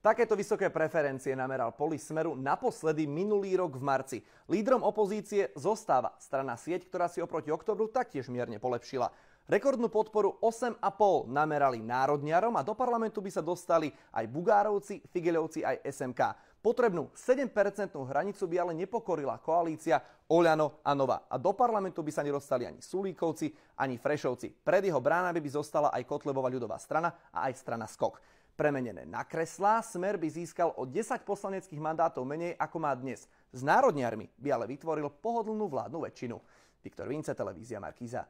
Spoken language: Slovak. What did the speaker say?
Takéto vysoké preferencie nameral poli Smeru naposledy minulý rok v marci. Lídrom opozície zostáva strana sieť, ktorá si oproti oktobru taktiež mierne polepšila. Rekordnú podporu 8,5 namerali národňarom a do parlamentu by sa dostali aj Bugárovci, Figeľovci aj SMK. Potrebnú 7-percentnú hranicu by ale nepokorila koalícia Oľano a Nova. A do parlamentu by sa nedostali ani Sulíkovci, ani Frešovci. Pred jeho bránami by zostala aj Kotlebova ľudová strana a aj strana Skok. Premenené na kreslá, Smer by získal o 10 poslaneckých mandátov menej, ako má dnes. S národniarmi by ale vytvoril pohodlnú vládnu väčšinu. Viktor Vince, televízia Markíza.